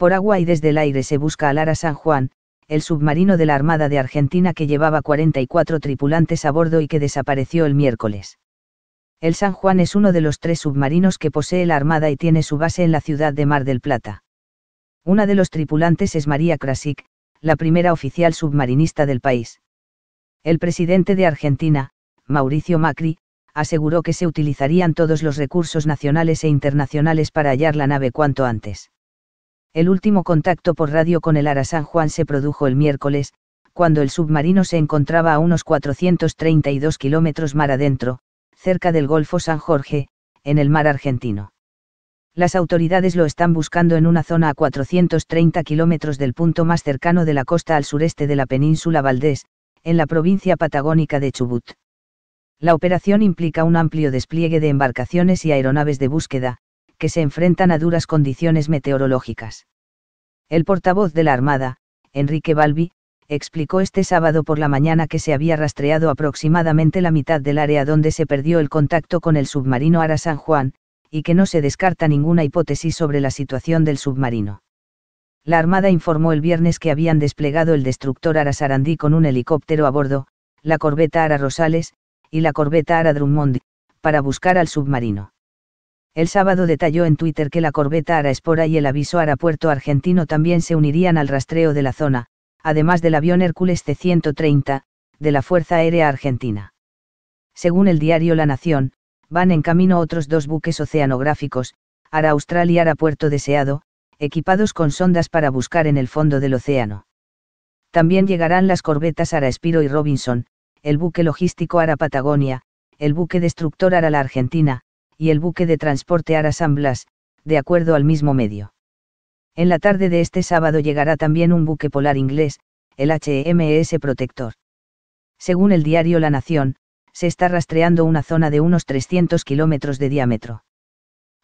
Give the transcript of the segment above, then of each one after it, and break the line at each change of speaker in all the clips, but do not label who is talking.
por agua y desde el aire se busca al Ara San Juan, el submarino de la Armada de Argentina que llevaba 44 tripulantes a bordo y que desapareció el miércoles. El San Juan es uno de los tres submarinos que posee la Armada y tiene su base en la ciudad de Mar del Plata. Una de los tripulantes es María Krasik, la primera oficial submarinista del país. El presidente de Argentina, Mauricio Macri, aseguró que se utilizarían todos los recursos nacionales e internacionales para hallar la nave cuanto antes. El último contacto por radio con el Ara San Juan se produjo el miércoles, cuando el submarino se encontraba a unos 432 kilómetros mar adentro, cerca del Golfo San Jorge, en el mar argentino. Las autoridades lo están buscando en una zona a 430 kilómetros del punto más cercano de la costa al sureste de la península Valdés, en la provincia patagónica de Chubut. La operación implica un amplio despliegue de embarcaciones y aeronaves de búsqueda, que se enfrentan a duras condiciones meteorológicas. El portavoz de la Armada, Enrique Balbi, explicó este sábado por la mañana que se había rastreado aproximadamente la mitad del área donde se perdió el contacto con el submarino Ara San Juan, y que no se descarta ninguna hipótesis sobre la situación del submarino. La Armada informó el viernes que habían desplegado el destructor Ara Sarandí con un helicóptero a bordo, la corbeta Ara Rosales, y la corbeta Ara Drummond, para buscar al submarino. El sábado detalló en Twitter que la corbeta Araespora y el aviso Puerto argentino también se unirían al rastreo de la zona, además del avión Hércules C-130, de la Fuerza Aérea Argentina. Según el diario La Nación, van en camino otros dos buques oceanográficos, Ara Austral y Ara Puerto Deseado, equipados con sondas para buscar en el fondo del océano. También llegarán las corbetas Ara Espiro y Robinson, el buque logístico Ara Patagonia, el buque destructor Ara La Argentina, y el buque de transporte Ara San Blas, de acuerdo al mismo medio. En la tarde de este sábado llegará también un buque polar inglés, el HMS Protector. Según el diario La Nación, se está rastreando una zona de unos 300 kilómetros de diámetro.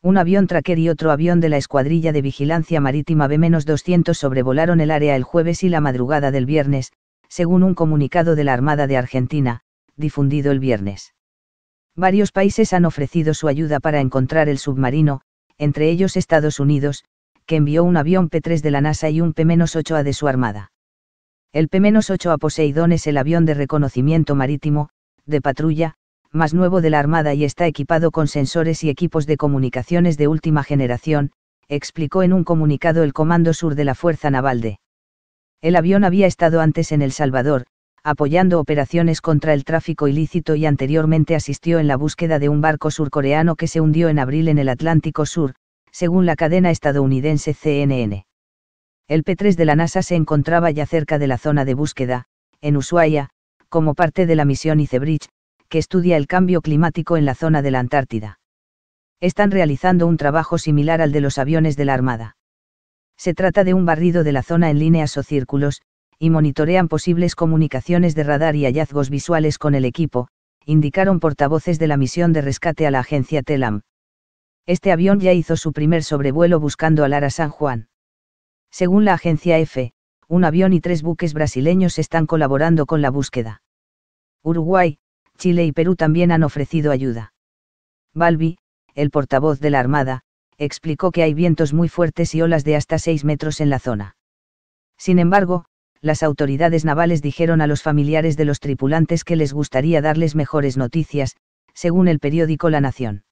Un avión tracker y otro avión de la Escuadrilla de Vigilancia Marítima B-200 sobrevolaron el área el jueves y la madrugada del viernes, según un comunicado de la Armada de Argentina, difundido el viernes. Varios países han ofrecido su ayuda para encontrar el submarino, entre ellos Estados Unidos, que envió un avión P-3 de la NASA y un P-8A de su armada. El P-8A Poseidón es el avión de reconocimiento marítimo, de patrulla, más nuevo de la Armada y está equipado con sensores y equipos de comunicaciones de última generación, explicó en un comunicado el Comando Sur de la Fuerza Naval de. El avión había estado antes en El Salvador, apoyando operaciones contra el tráfico ilícito y anteriormente asistió en la búsqueda de un barco surcoreano que se hundió en abril en el Atlántico Sur, según la cadena estadounidense CNN. El P-3 de la NASA se encontraba ya cerca de la zona de búsqueda, en Ushuaia, como parte de la misión ICEBRIDGE, que estudia el cambio climático en la zona de la Antártida. Están realizando un trabajo similar al de los aviones de la Armada. Se trata de un barrido de la zona en líneas o círculos, y monitorean posibles comunicaciones de radar y hallazgos visuales con el equipo, indicaron portavoces de la misión de rescate a la agencia TELAM. Este avión ya hizo su primer sobrevuelo buscando a Lara San Juan. Según la agencia F, un avión y tres buques brasileños están colaborando con la búsqueda. Uruguay, Chile y Perú también han ofrecido ayuda. Balbi, el portavoz de la Armada, explicó que hay vientos muy fuertes y olas de hasta 6 metros en la zona. Sin embargo, las autoridades navales dijeron a los familiares de los tripulantes que les gustaría darles mejores noticias, según el periódico La Nación.